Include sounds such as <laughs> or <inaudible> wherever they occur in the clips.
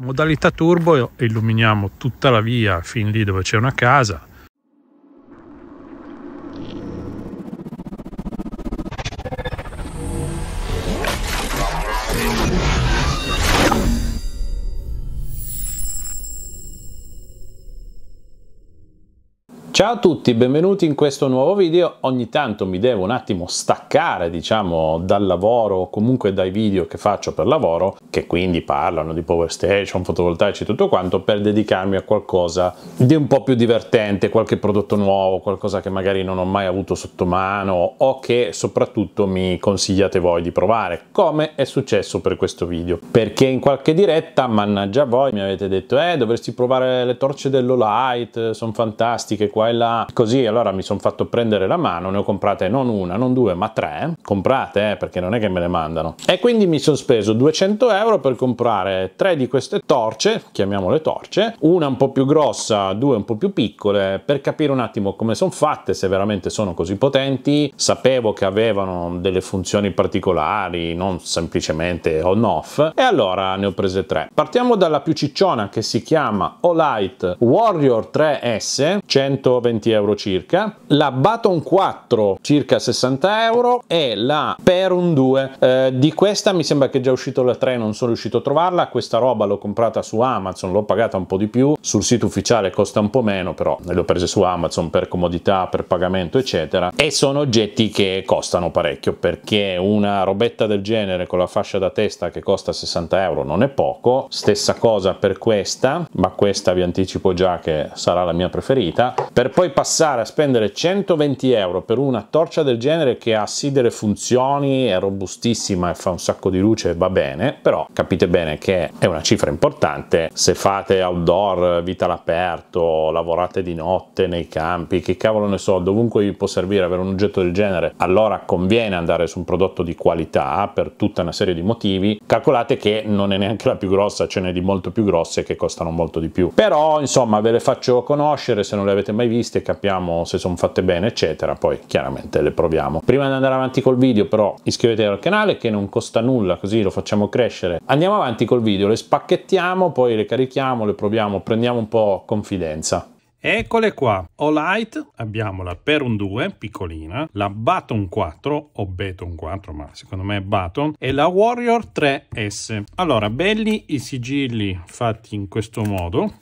modalità turbo illuminiamo tutta la via fin lì dove c'è una casa Ciao a tutti, benvenuti in questo nuovo video. Ogni tanto mi devo un attimo staccare, diciamo, dal lavoro o comunque dai video che faccio per lavoro, che quindi parlano di power station, fotovoltaici e tutto quanto, per dedicarmi a qualcosa di un po' più divertente, qualche prodotto nuovo, qualcosa che magari non ho mai avuto sotto mano o che soprattutto mi consigliate voi di provare, come è successo per questo video. Perché in qualche diretta, mannaggia voi, mi avete detto, eh, dovresti provare le torce dell'Olight, sono fantastiche qua e là così allora mi sono fatto prendere la mano ne ho comprate non una non due ma tre comprate eh, perché non è che me le mandano e quindi mi sono speso 200 euro per comprare tre di queste torce chiamiamole torce una un po' più grossa due un po' più piccole per capire un attimo come sono fatte se veramente sono così potenti sapevo che avevano delle funzioni particolari non semplicemente on off e allora ne ho prese tre partiamo dalla più cicciona che si chiama Olight Warrior 3S 100 20 euro circa, la Baton 4 circa 60 euro e la Perun 2. Eh, di questa mi sembra che è già uscito la 3, non sono riuscito a trovarla, questa roba l'ho comprata su Amazon, l'ho pagata un po' di più, sul sito ufficiale costa un po' meno, però le ho prese su Amazon per comodità, per pagamento eccetera e sono oggetti che costano parecchio perché una robetta del genere con la fascia da testa che costa 60 euro non è poco, stessa cosa per questa, ma questa vi anticipo già che sarà la mia preferita, per per poi passare a spendere 120 euro per una torcia del genere che ha sì delle funzioni, è robustissima e fa un sacco di luce va bene, però capite bene che è una cifra importante se fate outdoor, vita all'aperto, lavorate di notte nei campi, che cavolo ne so, dovunque vi può servire avere un oggetto del genere, allora conviene andare su un prodotto di qualità per tutta una serie di motivi. Calcolate che non è neanche la più grossa, ce n'è di molto più grosse che costano molto di più. Però insomma ve le faccio conoscere se non le avete mai viste liste, capiamo se sono fatte bene, eccetera, poi chiaramente le proviamo. Prima di andare avanti col video però iscrivetevi al canale che non costa nulla, così lo facciamo crescere. Andiamo avanti col video, le spacchettiamo, poi le carichiamo, le proviamo, prendiamo un po' confidenza. Eccole qua, All abbiamo la Perun 2, piccolina, la Baton 4, o Beton 4, ma secondo me è Baton, e la Warrior 3S. Allora, belli i sigilli fatti in questo modo,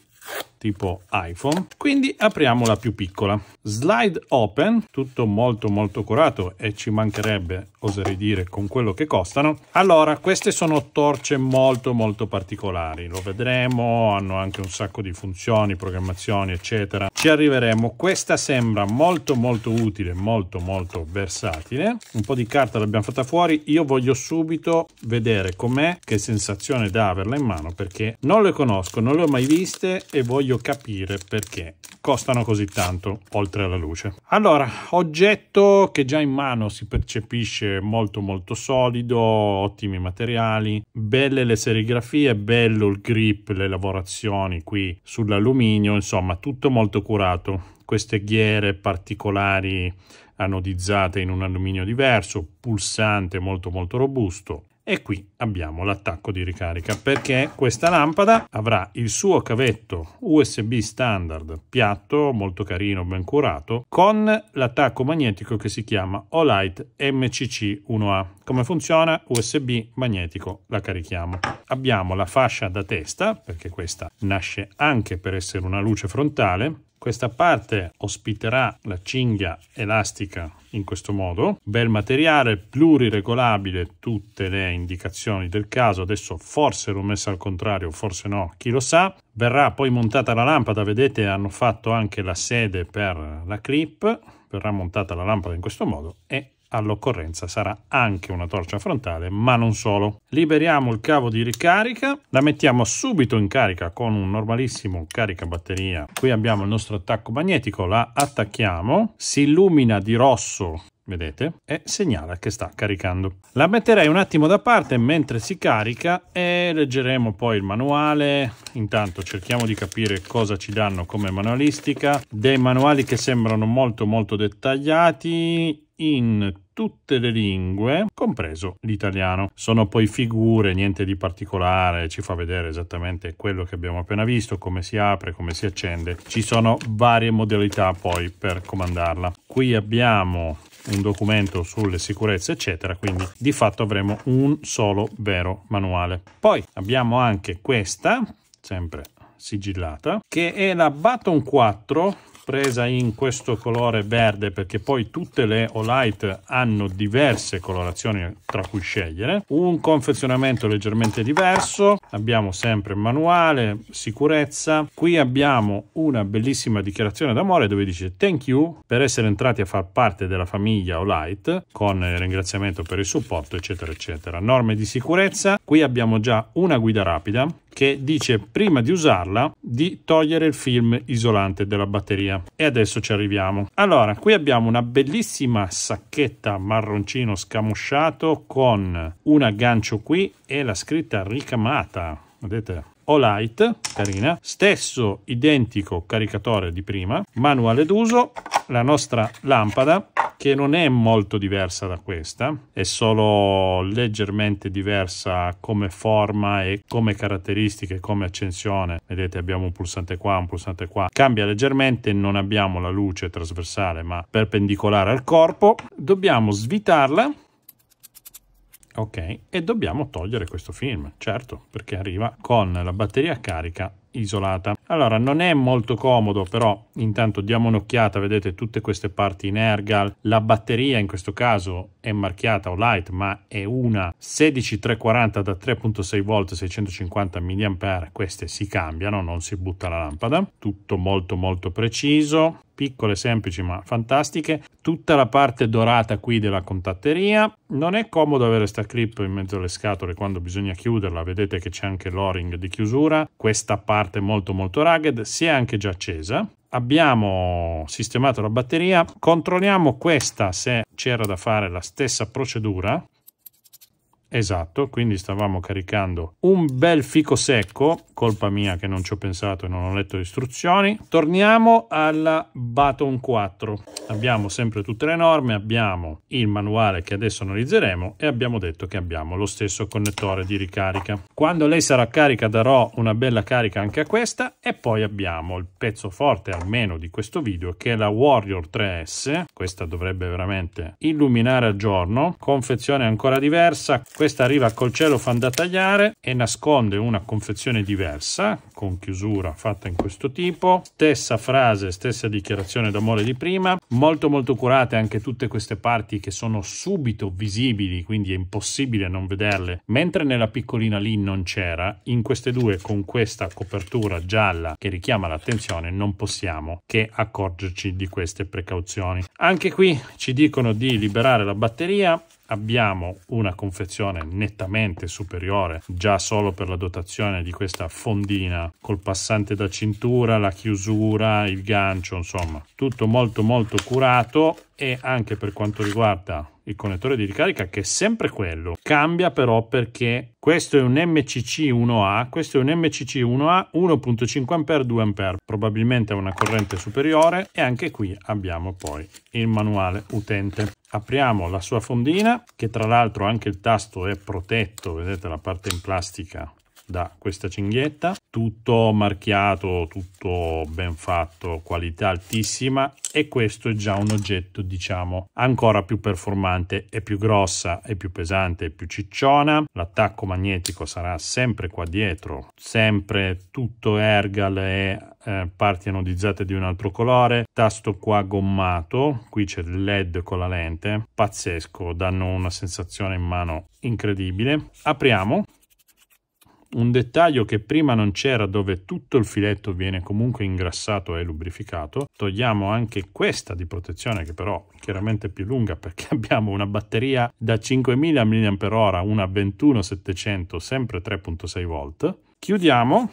tipo iPhone. Quindi apriamo la più piccola. Slide open, tutto molto molto curato e ci mancherebbe, oserei dire, con quello che costano. Allora, queste sono torce molto molto particolari, lo vedremo, hanno anche un sacco di funzioni, programmazioni, eccetera. Ci arriveremo. Questa sembra molto molto utile, molto molto versatile. Un po' di carta l'abbiamo fatta fuori. Io voglio subito vedere com'è, che sensazione dà averla in mano perché non le conosco, non le ho mai viste e voglio voglio capire perché costano così tanto oltre alla luce. Allora, oggetto che già in mano si percepisce molto molto solido, ottimi materiali, belle le serigrafie, bello il grip, le lavorazioni qui sull'alluminio, insomma tutto molto curato. Queste ghiere particolari anodizzate in un alluminio diverso, pulsante molto molto robusto, e qui abbiamo l'attacco di ricarica perché questa lampada avrà il suo cavetto USB standard piatto molto carino ben curato con l'attacco magnetico che si chiama Olight MCC 1A come funziona USB magnetico la carichiamo abbiamo la fascia da testa perché questa nasce anche per essere una luce frontale questa parte ospiterà la cinghia elastica in questo modo. Bel materiale, pluriregolabile, tutte le indicazioni del caso. Adesso forse l'ho messa al contrario, forse no, chi lo sa. Verrà poi montata la lampada, vedete hanno fatto anche la sede per la clip. Verrà montata la lampada in questo modo e all'occorrenza sarà anche una torcia frontale, ma non solo. Liberiamo il cavo di ricarica, la mettiamo subito in carica con un normalissimo caricabatteria. Qui abbiamo il nostro attacco magnetico, la attacchiamo, si illumina di rosso vedete, e segnala che sta caricando. La metterei un attimo da parte mentre si carica e leggeremo poi il manuale. Intanto cerchiamo di capire cosa ci danno come manualistica. Dei manuali che sembrano molto molto dettagliati, in tutte le lingue, compreso l'italiano. Sono poi figure, niente di particolare, ci fa vedere esattamente quello che abbiamo appena visto, come si apre, come si accende. Ci sono varie modalità poi per comandarla. Qui abbiamo un documento sulle sicurezze eccetera quindi di fatto avremo un solo vero manuale poi abbiamo anche questa sempre sigillata che è la Baton 4 presa in questo colore verde perché poi tutte le Olight hanno diverse colorazioni tra cui scegliere un confezionamento leggermente diverso abbiamo sempre manuale sicurezza qui abbiamo una bellissima dichiarazione d'amore dove dice thank you per essere entrati a far parte della famiglia Olight con ringraziamento per il supporto eccetera eccetera norme di sicurezza qui abbiamo già una guida rapida che dice prima di usarla di togliere il film isolante della batteria. E adesso ci arriviamo. Allora, qui abbiamo una bellissima sacchetta marroncino scamosciato con un aggancio qui e la scritta ricamata. Vedete? Olight, carina, stesso identico caricatore di prima, manuale d'uso, la nostra lampada che non è molto diversa da questa, è solo leggermente diversa come forma e come caratteristiche, come accensione. Vedete abbiamo un pulsante qua, un pulsante qua. Cambia leggermente, non abbiamo la luce trasversale ma perpendicolare al corpo. Dobbiamo svitarla Ok, e dobbiamo togliere questo film, certo, perché arriva con la batteria carica isolata. Allora, non è molto comodo, però intanto diamo un'occhiata, vedete tutte queste parti in ergal. La batteria in questo caso è marchiata o light, ma è una 16340 da 3.6 volt 650 mAh, queste si cambiano, non si butta la lampada. Tutto molto molto preciso piccole, semplici ma fantastiche. Tutta la parte dorata qui della contatteria. Non è comodo avere sta clip in mezzo alle scatole quando bisogna chiuderla, vedete che c'è anche l'oring di chiusura. Questa parte parte molto molto rugged, si è anche già accesa. Abbiamo sistemato la batteria, controlliamo questa se c'era da fare la stessa procedura Esatto, quindi stavamo caricando un bel fico secco, colpa mia che non ci ho pensato e non ho letto le istruzioni. Torniamo alla Baton 4. Abbiamo sempre tutte le norme, abbiamo il manuale che adesso analizzeremo e abbiamo detto che abbiamo lo stesso connettore di ricarica. Quando lei sarà carica darò una bella carica anche a questa e poi abbiamo il pezzo forte almeno di questo video che è la Warrior 3S. Questa dovrebbe veramente illuminare al giorno, confezione ancora diversa. Questa questa arriva col cellophane da tagliare e nasconde una confezione diversa con chiusura fatta in questo tipo. Stessa frase, stessa dichiarazione d'amore di prima. Molto molto curate anche tutte queste parti che sono subito visibili, quindi è impossibile non vederle. Mentre nella piccolina lì non c'era, in queste due con questa copertura gialla che richiama l'attenzione non possiamo che accorgerci di queste precauzioni. Anche qui ci dicono di liberare la batteria abbiamo una confezione nettamente superiore già solo per la dotazione di questa fondina col passante da cintura la chiusura il gancio insomma tutto molto molto curato e anche per quanto riguarda il connettore di ricarica che è sempre quello. Cambia però perché questo è un MCC 1A, questo è un MCC 1A 1.5A 2A, probabilmente una corrente superiore e anche qui abbiamo poi il manuale utente. Apriamo la sua fondina che tra l'altro anche il tasto è protetto, vedete la parte in plastica da questa cinghietta tutto marchiato tutto ben fatto qualità altissima e questo è già un oggetto diciamo ancora più performante è più grossa è più pesante è più cicciona l'attacco magnetico sarà sempre qua dietro sempre tutto ergal e eh, parti anodizzate di un altro colore tasto qua gommato qui c'è il led con la lente pazzesco danno una sensazione in mano incredibile apriamo un dettaglio che prima non c'era dove tutto il filetto viene comunque ingrassato e lubrificato. Togliamo anche questa di protezione che però chiaramente è più lunga perché <laughs> abbiamo una batteria da 5000 mAh, una 21700 sempre 3.6 volt. Chiudiamo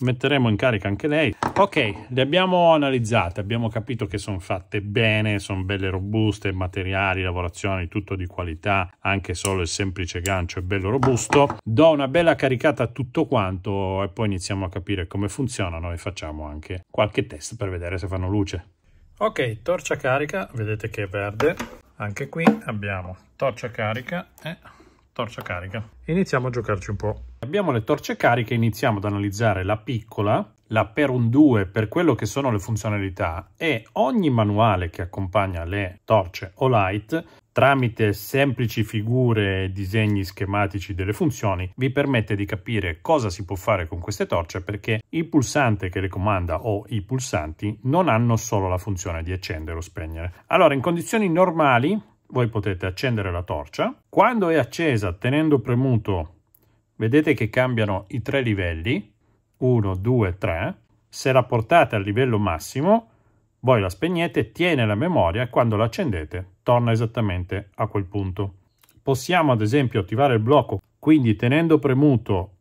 metteremo in carica anche lei. Ok, le abbiamo analizzate, abbiamo capito che sono fatte bene, sono belle robuste, materiali, lavorazioni, tutto di qualità, anche solo il semplice gancio è bello robusto. Do una bella caricata a tutto quanto e poi iniziamo a capire come funzionano e facciamo anche qualche test per vedere se fanno luce. Ok, torcia carica, vedete che è verde. Anche qui abbiamo torcia carica e torcia carica. Iniziamo a giocarci un po'. Abbiamo le torce cariche, iniziamo ad analizzare la piccola, la per un 2 per quello che sono le funzionalità e ogni manuale che accompagna le torce o light tramite semplici figure e disegni schematici delle funzioni vi permette di capire cosa si può fare con queste torce perché il pulsante che le comanda o i pulsanti non hanno solo la funzione di accendere o spegnere. Allora in condizioni normali voi potete accendere la torcia, quando è accesa tenendo premuto Vedete che cambiano i tre livelli, 1, 2, 3. Se la portate al livello massimo, voi la spegnete, tiene la memoria e quando l'accendete torna esattamente a quel punto. Possiamo ad esempio attivare il blocco, quindi tenendo premuto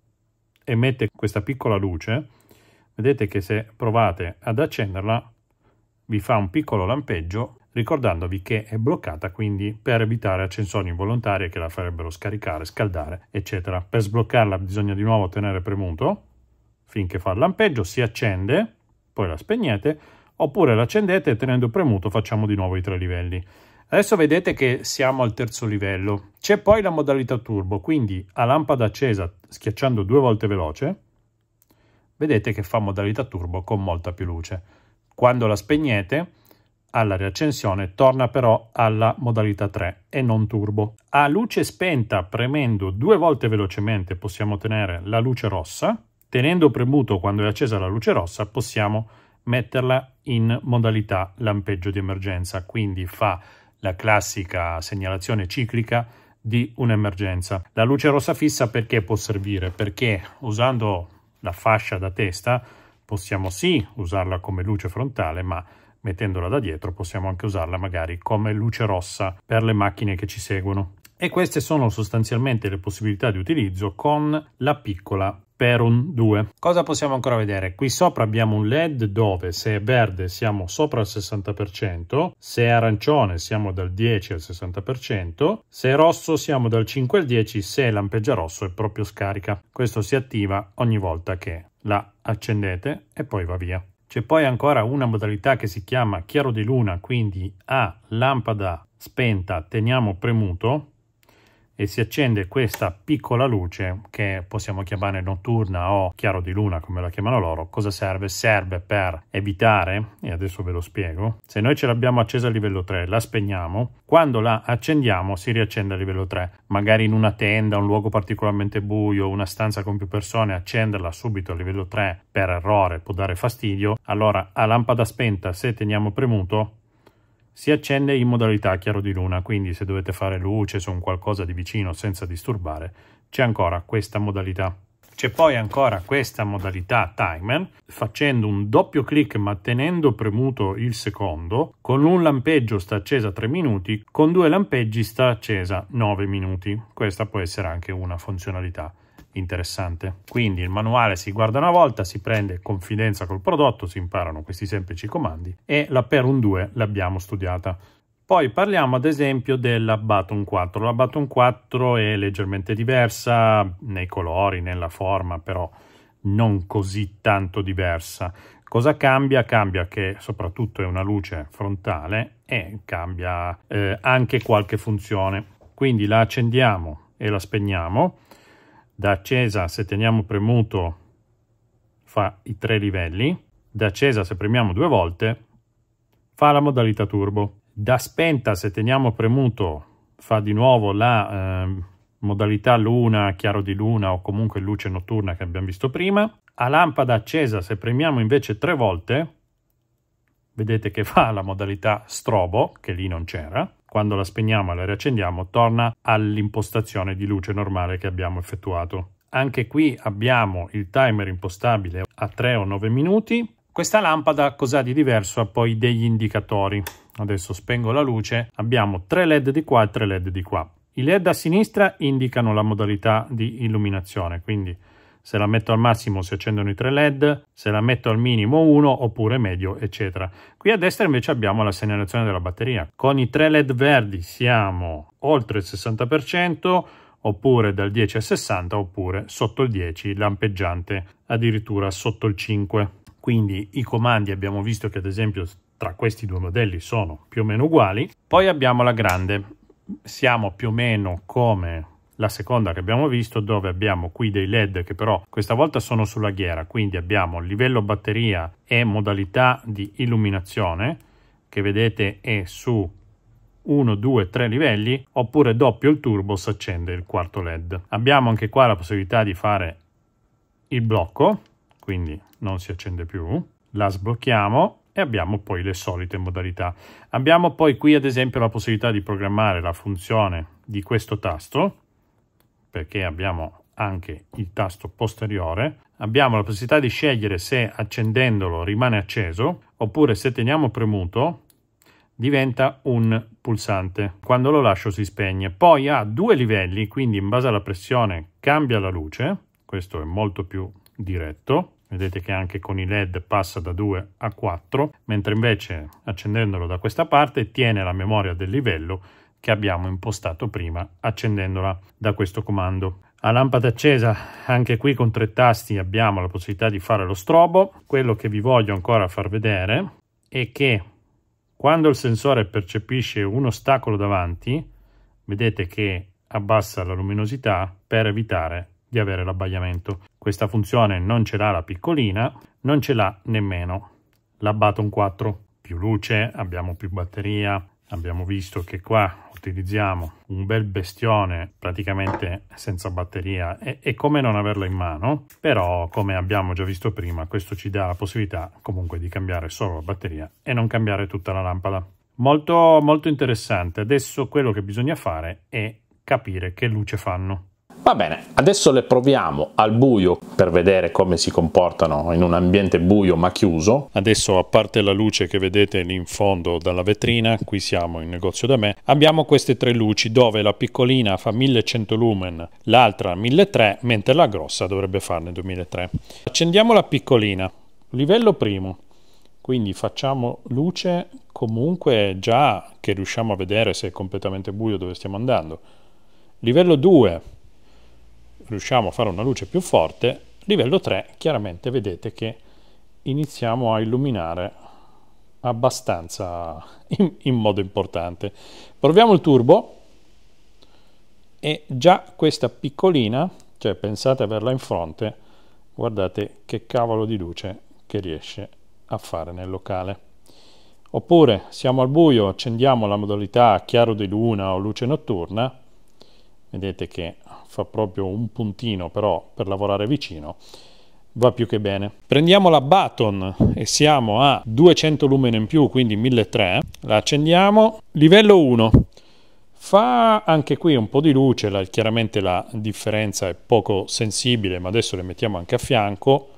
emette questa piccola luce, vedete che se provate ad accenderla vi fa un piccolo lampeggio ricordandovi che è bloccata quindi per evitare accensioni involontarie che la farebbero scaricare, scaldare, eccetera. Per sbloccarla bisogna di nuovo tenere premuto finché fa il lampeggio, si accende, poi la spegnete, oppure l'accendete e tenendo premuto facciamo di nuovo i tre livelli. Adesso vedete che siamo al terzo livello. C'è poi la modalità turbo, quindi a lampada accesa schiacciando due volte veloce, vedete che fa modalità turbo con molta più luce. Quando la spegnete alla riaccensione torna però alla modalità 3 e non turbo. A luce spenta premendo due volte velocemente possiamo ottenere la luce rossa, tenendo premuto quando è accesa la luce rossa possiamo metterla in modalità lampeggio di emergenza, quindi fa la classica segnalazione ciclica di un'emergenza. La luce rossa fissa perché può servire? Perché usando la fascia da testa possiamo sì usarla come luce frontale, ma mettendola da dietro possiamo anche usarla magari come luce rossa per le macchine che ci seguono. E queste sono sostanzialmente le possibilità di utilizzo con la piccola Perun 2. Cosa possiamo ancora vedere? Qui sopra abbiamo un LED dove se è verde siamo sopra il 60%, se è arancione siamo dal 10 al 60%, se è rosso siamo dal 5 al 10, se lampeggia rosso è proprio scarica. Questo si attiva ogni volta che la accendete e poi va via. C'è poi ancora una modalità che si chiama chiaro di luna, quindi a lampada spenta teniamo premuto e si accende questa piccola luce che possiamo chiamare notturna o chiaro di luna come la chiamano loro. Cosa serve? Serve per evitare, e adesso ve lo spiego, se noi ce l'abbiamo accesa a livello 3, la spegniamo, quando la accendiamo si riaccende a livello 3, magari in una tenda, un luogo particolarmente buio, una stanza con più persone, accenderla subito a livello 3 per errore può dare fastidio, allora a lampada spenta se teniamo premuto si accende in modalità chiaro di luna, quindi se dovete fare luce su un qualcosa di vicino senza disturbare, c'è ancora questa modalità. C'è poi ancora questa modalità timer, facendo un doppio clic ma tenendo premuto il secondo, con un lampeggio sta accesa 3 minuti, con due lampeggi sta accesa 9 minuti. Questa può essere anche una funzionalità interessante. Quindi il manuale si guarda una volta, si prende confidenza col prodotto, si imparano questi semplici comandi e la per un 2 l'abbiamo studiata. Poi parliamo ad esempio della Baton 4. La Baton 4 è leggermente diversa nei colori, nella forma, però non così tanto diversa. Cosa cambia? Cambia che soprattutto è una luce frontale e cambia eh, anche qualche funzione. Quindi la accendiamo e la spegniamo da accesa se teniamo premuto fa i tre livelli, da accesa se premiamo due volte fa la modalità turbo, da spenta se teniamo premuto fa di nuovo la eh, modalità luna, chiaro di luna o comunque luce notturna che abbiamo visto prima, a lampada accesa se premiamo invece tre volte vedete che fa la modalità strobo che lì non c'era, quando la spegniamo e la riaccendiamo torna all'impostazione di luce normale che abbiamo effettuato. Anche qui abbiamo il timer impostabile a 3 o 9 minuti. Questa lampada cos'ha di diverso? Ha poi degli indicatori. Adesso spengo la luce, abbiamo 3 led di qua e 3 led di qua. I led a sinistra indicano la modalità di illuminazione, quindi se la metto al massimo si accendono i tre led, se la metto al minimo uno oppure medio eccetera. Qui a destra invece abbiamo la segnalazione della batteria. Con i tre led verdi siamo oltre il 60% oppure dal 10 al 60 oppure sotto il 10 lampeggiante addirittura sotto il 5. Quindi i comandi abbiamo visto che ad esempio tra questi due modelli sono più o meno uguali. Poi abbiamo la grande, siamo più o meno come la seconda che abbiamo visto dove abbiamo qui dei led che però questa volta sono sulla ghiera quindi abbiamo livello batteria e modalità di illuminazione che vedete è su 1, 2, 3 livelli oppure doppio il turbo si accende il quarto led abbiamo anche qua la possibilità di fare il blocco quindi non si accende più la sblocchiamo e abbiamo poi le solite modalità. Abbiamo poi qui ad esempio la possibilità di programmare la funzione di questo tasto perché abbiamo anche il tasto posteriore. Abbiamo la possibilità di scegliere se accendendolo rimane acceso oppure se teniamo premuto diventa un pulsante. Quando lo lascio si spegne. Poi ha due livelli, quindi in base alla pressione cambia la luce. Questo è molto più diretto. Vedete che anche con i LED passa da 2 a 4, mentre invece accendendolo da questa parte tiene la memoria del livello che abbiamo impostato prima accendendola da questo comando. A lampada accesa, anche qui con tre tasti abbiamo la possibilità di fare lo strobo. Quello che vi voglio ancora far vedere è che quando il sensore percepisce un ostacolo davanti, vedete che abbassa la luminosità per evitare di avere l'abbagliamento. Questa funzione non ce l'ha la piccolina, non ce l'ha nemmeno la Baton 4. Più luce, abbiamo più batteria, abbiamo visto che qua utilizziamo un bel bestione praticamente senza batteria e, e, come non averla in mano però come abbiamo già visto prima questo ci dà la possibilità comunque di cambiare solo la batteria e non cambiare tutta la lampada molto molto interessante adesso quello che bisogna fare è capire che luce fanno Va bene, adesso le proviamo al buio per vedere come si comportano in un ambiente buio ma chiuso. Adesso a parte la luce che vedete lì in fondo dalla vetrina, qui siamo in negozio da me, abbiamo queste tre luci dove la piccolina fa 1100 lumen, l'altra 1300, mentre la grossa dovrebbe farne 2003. Accendiamo la piccolina, livello primo, quindi facciamo luce comunque già che riusciamo a vedere se è completamente buio dove stiamo andando. Livello 2 riusciamo a fare una luce più forte, livello 3 chiaramente vedete che iniziamo a illuminare abbastanza <laughs> in, in modo importante. Proviamo il turbo e già questa piccolina, cioè pensate averla in fronte, guardate che cavolo di luce che riesce a fare nel locale. Oppure siamo al buio, accendiamo la modalità chiaro di luna o luce notturna vedete che fa proprio un puntino però per lavorare vicino va più che bene prendiamo la button e siamo a 200 lumen in più quindi 1300 eh. la accendiamo livello 1 fa anche qui un po' di luce la, chiaramente la differenza è poco sensibile ma adesso le mettiamo anche a fianco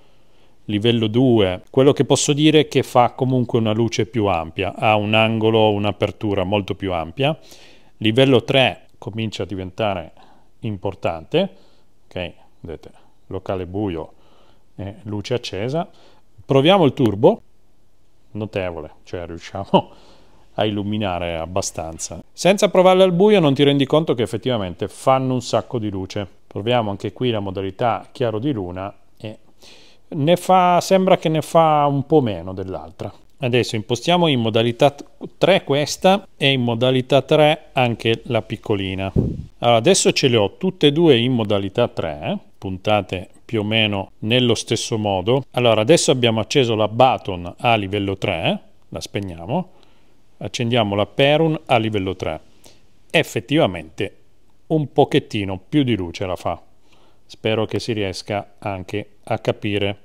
livello 2 quello che posso dire è che fa comunque una luce più ampia ha un angolo un'apertura molto più ampia livello 3 comincia a diventare importante, ok? Vedete, locale buio e luce accesa. Proviamo il turbo, notevole, cioè riusciamo <laughs> a illuminare abbastanza. Senza provarle al buio non ti rendi conto che effettivamente fanno un sacco di luce. Proviamo anche qui la modalità chiaro di luna e ne fa, sembra che ne fa un po' meno dell'altra. Adesso impostiamo in modalità 3 questa e in modalità 3 anche la piccolina. Allora, adesso ce le ho tutte e due in modalità 3, eh, puntate più o meno nello stesso modo. Allora, adesso abbiamo acceso la button a livello 3, eh, la spegniamo, accendiamo la perun a livello 3. Effettivamente un pochettino più di luce la fa. Spero che si riesca anche a capire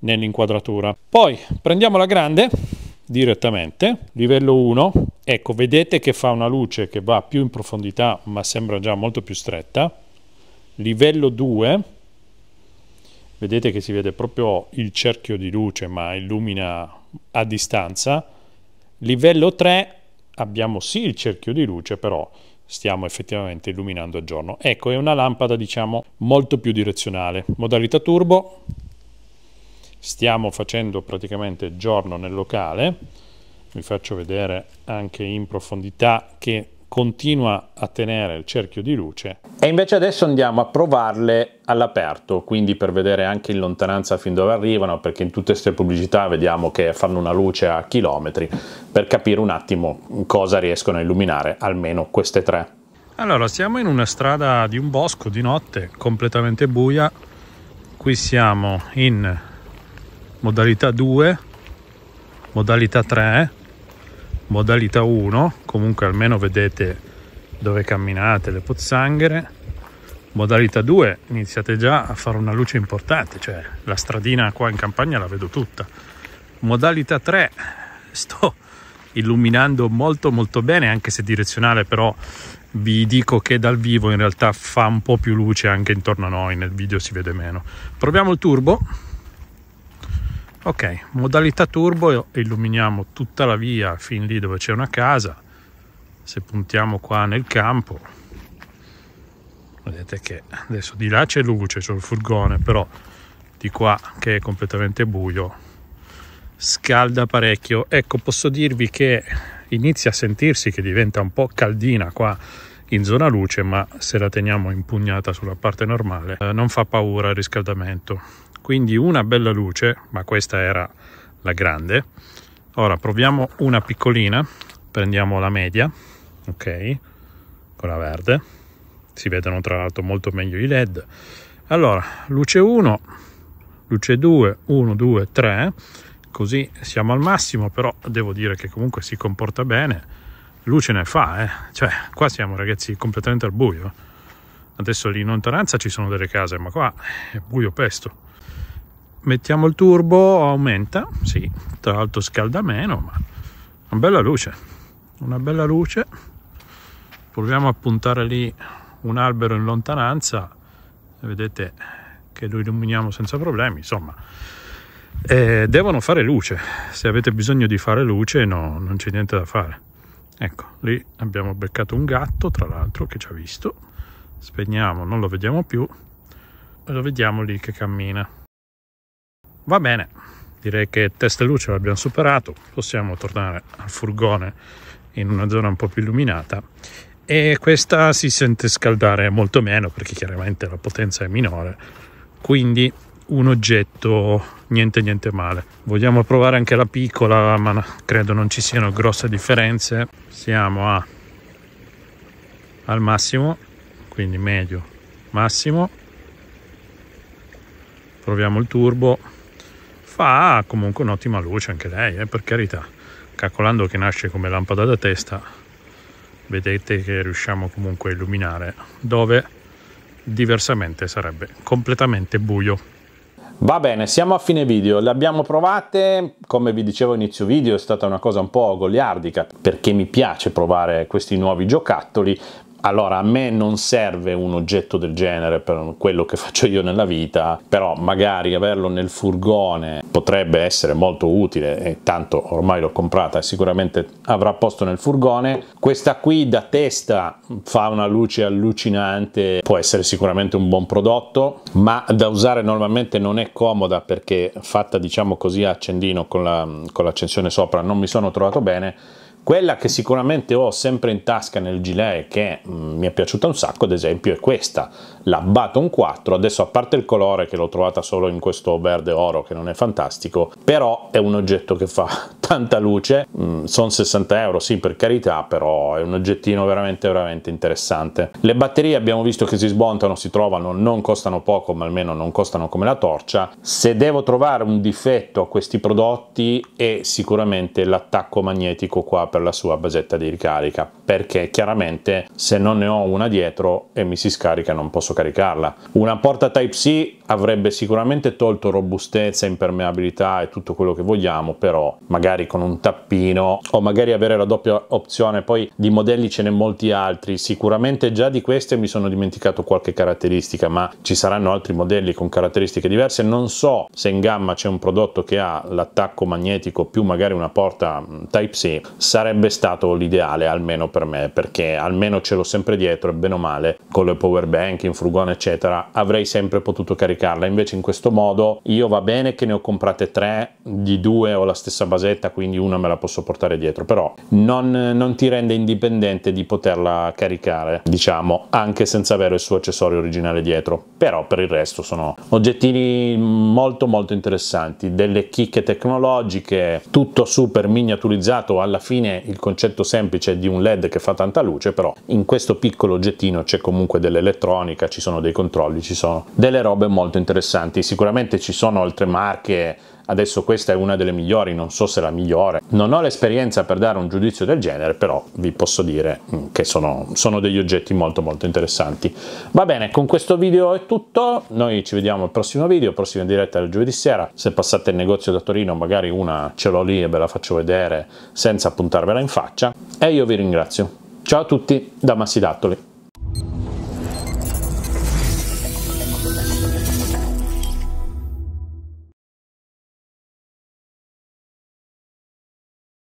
nell'inquadratura. Poi prendiamo la grande direttamente, livello 1, ecco vedete che fa una luce che va più in profondità ma sembra già molto più stretta, livello 2, vedete che si vede proprio il cerchio di luce ma illumina a distanza, livello 3 abbiamo sì il cerchio di luce però stiamo effettivamente illuminando a giorno. Ecco, è una lampada diciamo molto più direzionale. Modalità turbo, stiamo facendo praticamente giorno nel locale, vi faccio vedere anche in profondità che continua a tenere il cerchio di luce. E invece adesso andiamo a provarle all'aperto, quindi per vedere anche in lontananza fin dove arrivano, perché in tutte queste pubblicità vediamo che fanno una luce a chilometri, per capire un attimo cosa riescono a illuminare, almeno queste tre. Allora, siamo in una strada di un bosco di notte, completamente buia. Qui siamo in modalità 2, modalità 3, modalità 1, comunque almeno vedete dove camminate, le pozzanghere. Modalità 2 iniziate già a fare una luce importante, cioè la stradina qua in campagna la vedo tutta. Modalità 3 sto illuminando molto molto bene, anche se direzionale, però vi dico che dal vivo in realtà fa un po' più luce anche intorno a noi, nel video si vede meno. Proviamo il turbo ok modalità turbo illuminiamo tutta la via fin lì dove c'è una casa se puntiamo qua nel campo vedete che adesso di là c'è luce c'è il furgone però di qua che è completamente buio scalda parecchio ecco posso dirvi che inizia a sentirsi che diventa un po' caldina qua in zona luce ma se la teniamo impugnata sulla parte normale eh, non fa paura il riscaldamento quindi una bella luce ma questa era la grande ora proviamo una piccolina prendiamo la media ok quella verde si vedono tra l'altro molto meglio i led allora luce 1 luce 2 1 2 3 così siamo al massimo però devo dire che comunque si comporta bene luce ne fa eh? cioè qua siamo ragazzi completamente al buio adesso lì in lontananza ci sono delle case ma qua è buio pesto mettiamo il turbo aumenta sì tra l'altro scalda meno ma una bella luce una bella luce proviamo a puntare lì un albero in lontananza vedete che lo illuminiamo senza problemi insomma eh, devono fare luce se avete bisogno di fare luce no, non c'è niente da fare ecco lì abbiamo beccato un gatto tra l'altro che ci ha visto spegniamo non lo vediamo più lo vediamo lì che cammina Va bene, direi che testa e luce l'abbiamo superato, possiamo tornare al furgone in una zona un po' più illuminata e questa si sente scaldare molto meno perché chiaramente la potenza è minore, quindi un oggetto niente niente male. Vogliamo provare anche la piccola, ma credo non ci siano grosse differenze. Siamo a al massimo, quindi medio, massimo. Proviamo il turbo fa comunque un'ottima luce anche lei, eh, per carità. Calcolando che nasce come lampada da testa, vedete che riusciamo comunque a illuminare dove diversamente sarebbe completamente buio. Va bene, siamo a fine video, le abbiamo provate, come vi dicevo inizio video è stata una cosa un po' goliardica perché mi piace provare questi nuovi giocattoli, allora, a me non serve un oggetto del genere per quello che <laughs> faccio io nella vita, però magari averlo nel furgone potrebbe essere molto utile e tanto ormai l'ho comprata e sicuramente avrà posto nel furgone. Questa qui da testa fa una luce allucinante, può essere sicuramente un buon prodotto, ma da usare normalmente non è comoda perché fatta diciamo così a accendino con l'accensione sopra non mi sono trovato bene quella che sicuramente ho sempre in tasca nel gilet che mh, mm, mi è piaciuta un sacco, ad esempio, è questa, la Baton 4, adesso a parte il colore che l'ho trovata solo in questo verde oro che non è fantastico, però è un oggetto che fa <laughs> tanta luce, mm, sono 60 euro sì per carità, però è un oggettino veramente veramente interessante. Le batterie abbiamo visto che si sbontano, si trovano, non costano poco ma almeno non costano come la torcia. Se devo trovare un difetto a questi prodotti è sicuramente l'attacco magnetico qua per la sua basetta di ricarica, perché chiaramente se non ne ho una dietro e mi si scarica non posso posso caricarla. Una porta Type-C avrebbe sicuramente tolto robustezza, impermeabilità e tutto quello che vogliamo, però magari con un tappino o magari avere la doppia opzione, poi di modelli ce n'è molti altri, sicuramente già di queste mi sono dimenticato qualche caratteristica, ma ci saranno altri modelli con caratteristiche diverse, non so se in gamma c'è un prodotto che ha l'attacco magnetico più magari una porta mm, Type-C, sarebbe stato l'ideale almeno per me, perché almeno ce l'ho sempre dietro e bene o male con le power bank in furgone eccetera avrei sempre potuto caricarla invece in questo modo io va bene che ne ho comprate tre di due ho la stessa basetta quindi una me la posso portare dietro però non, non ti rende indipendente di poterla caricare diciamo anche senza avere il suo accessorio originale dietro però per il resto sono oggettini molto molto interessanti delle chicche tecnologiche tutto super miniaturizzato alla fine il concetto semplice di un led che fa tanta luce però in questo piccolo oggettino c'è comunque dell'elettronica ci sono dei controlli, ci sono delle robe molto interessanti. Sicuramente ci sono altre marche, adesso questa è una delle migliori, non so se è la migliore. Non ho l'esperienza per dare un giudizio del genere, però vi posso dire mm, che sono, sono degli oggetti molto molto interessanti. Va bene, con questo video è tutto, noi ci vediamo al prossimo video, prossima diretta del giovedì sera. Se passate il negozio da Torino magari una ce l'ho lì e ve la faccio vedere senza puntarvela in faccia. E io vi ringrazio. Ciao a tutti da Massidattoli.